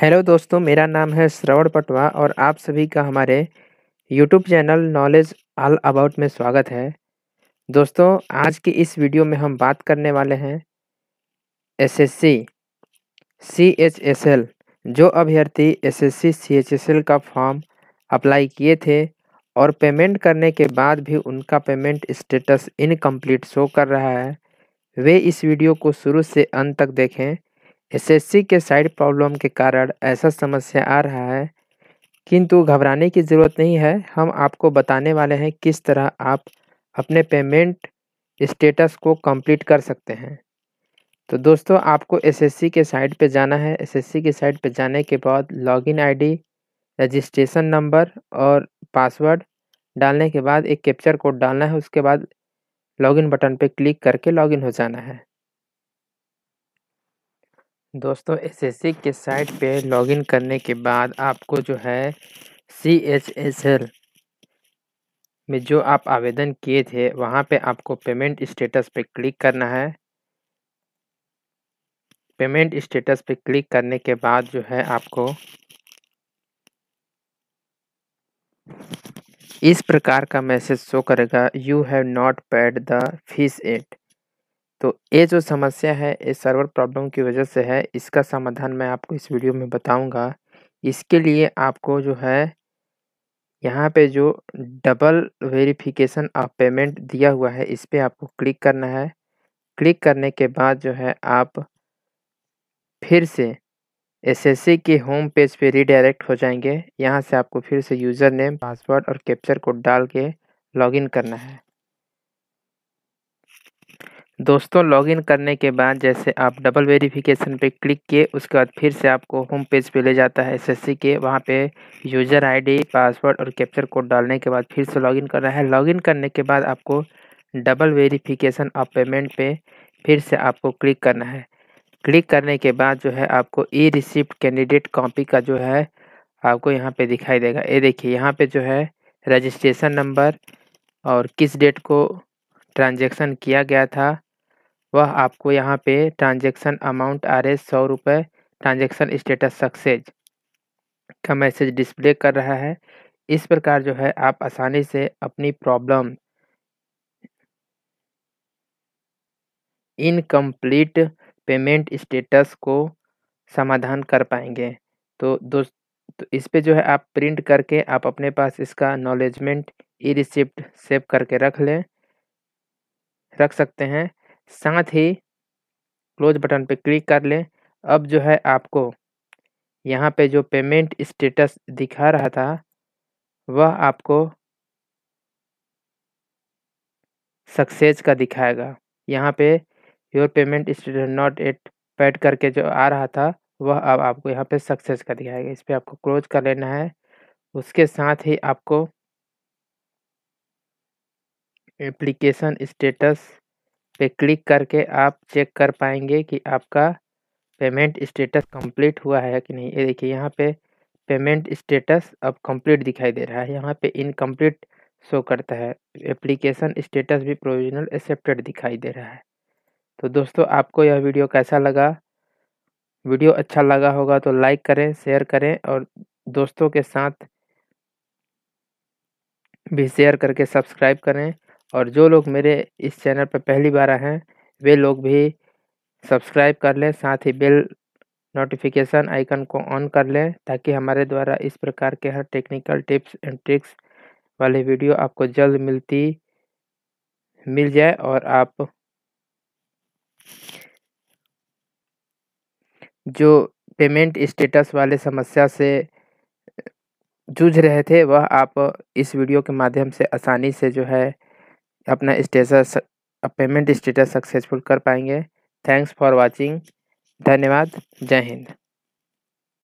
hello दोस्तों मेरा नाम है श्रवण पटवा और आप सभी का हमारे YouTube channel knowledge all about में स्वागत है दोस्तों आज की इस वीडियो में हम बात करने वाले हैं एसएससी सीएचएसएल जो अभ्यर्थी एसएससी सीएचएसएल का फॉर्म अप्लाई किए थे और पेमेंट करने के बाद भी उनका पेमेंट स्टेटस इनकम्प्लीट शो कर रहा है वे इस वीडियो को शुरू से अंत तक देखें एसएससी के साइड प्रॉब्लम के कारण ऐसा समस्या आ रहा है किंतु घबराने की ज़रूरत नहीं है हम आपको बताने वाले हैं किस तरह आप अपने पेमेंट स्टेटस को कंप्लीट कर सकते हैं तो दोस्तों आपको एसएससी के साइट पर जाना है एसएससी के साइट पर जाने के बाद लॉगिन आईडी रजिस्ट्रेशन नंबर और पासवर्ड डालने के बाद एक कैप्चर कोड डालना है उसके बाद लॉगिन बटन पर क्लिक करके लॉगिन हो जाना है दोस्तों एसएससी के साइट पे लॉगिन करने के बाद आपको जो है सी एच एस एल में जो आप आवेदन किए थे वहाँ पे आपको पेमेंट स्टेटस पे क्लिक करना है पेमेंट स्टेटस पे क्लिक करने के बाद जो है आपको इस प्रकार का मैसेज शो करेगा you have not paid the fees yet तो ये जो समस्या है ये सर्वर प्रॉब्लम की वजह से है इसका समाधान मैं आपको इस वीडियो में बताऊंगा इसके लिए आपको जो है यहाँ पे जो डबल वेरिफिकेशन ऑफ पेमेंट दिया हुआ है इस पर आपको क्लिक करना है क्लिक करने के बाद जो है आप फिर से एसएससी के होम पेज पे रीडायरेक्ट हो जाएंगे यहाँ से आपको फिर से यूज़र नेम पासवर्ड और कैप्चर कोड डाल के लॉगिन करना है दोस्तों लॉगिन करने के बाद जैसे आप डबल वेरिफिकेशन पे क्लिक किए उसके बाद फिर से आपको होम पेज पे ले जाता है एसएससी के वहाँ पे यूज़र आईडी पासवर्ड और कैप्चर कोड डालने के बाद फिर से लॉगिन करना है लॉगिन करने के बाद आपको डबल वेरिफिकेशन ऑफ पेमेंट पे फिर से आपको क्लिक करना है क्लिक करने के बाद जो है आपको ई रिसिप्ट कैंडिडेट कॉपी का जो है आपको यहाँ पर दिखाई देगा ये देखिए यहाँ पर जो है रजिस्ट्रेशन नंबर और किस डेट को ट्रांजेक्शन किया गया था वह आपको यहाँ पे ट्रांजेक्शन अमाउंट आ रहे सौ रुपये ट्रांजेक्शन स्टेटस सक्सेज का मैसेज डिस्प्ले कर रहा है इस प्रकार जो है आप आसानी से अपनी प्रॉब्लम इनकम्प्लीट पेमेंट स्टेटस को समाधान कर पाएंगे तो दोस्त तो इस पे जो है आप प्रिंट करके आप अपने पास इसका नॉलेजमेंट ई रिसिप्ट सेव करके रख लें रख सकते हैं साथ ही क्लोज बटन पे क्लिक कर लें अब जो है आपको यहाँ पे जो पेमेंट स्टेटस दिखा रहा था वह आपको सक्सेस का दिखाएगा यहाँ पे your payment status not yet paid करके जो आ रहा था वह अब आपको यहाँ पे सक्सेस का दिखाएगा इस पर आपको क्लोज कर लेना है उसके साथ ही आपको एप्लीकेशन स्टेटस पे क्लिक करके आप चेक कर पाएंगे कि आपका पेमेंट स्टेटस कंप्लीट हुआ है कि नहीं ये देखिए यहाँ पे पेमेंट स्टेटस अब कंप्लीट दिखाई दे रहा है यहाँ पे इनकम्प्लीट शो करता है एप्लीकेशन स्टेटस भी प्रोविजनल एक्सेप्टेड दिखाई दे रहा है तो दोस्तों आपको यह वीडियो कैसा लगा वीडियो अच्छा लगा होगा तो लाइक करें शेयर करें और दोस्तों के साथ भी शेयर करके सब्सक्राइब करें और जो लोग मेरे इस चैनल पर पहली बार आए हैं वे लोग भी सब्सक्राइब कर लें साथ ही बेल नोटिफिकेशन आइकन को ऑन कर लें ताकि हमारे द्वारा इस प्रकार के हर टेक्निकल टिप्स एंड ट्रिक्स वाली वीडियो आपको जल्द मिलती मिल जाए और आप जो पेमेंट स्टेटस वाले समस्या से जूझ रहे थे वह आप इस वीडियो के माध्यम से आसानी से जो है अपना स्टेटस पेमेंट स्टेटस सक्सेसफुल कर पाएंगे थैंक्स फॉर वाचिंग धन्यवाद जय हिंद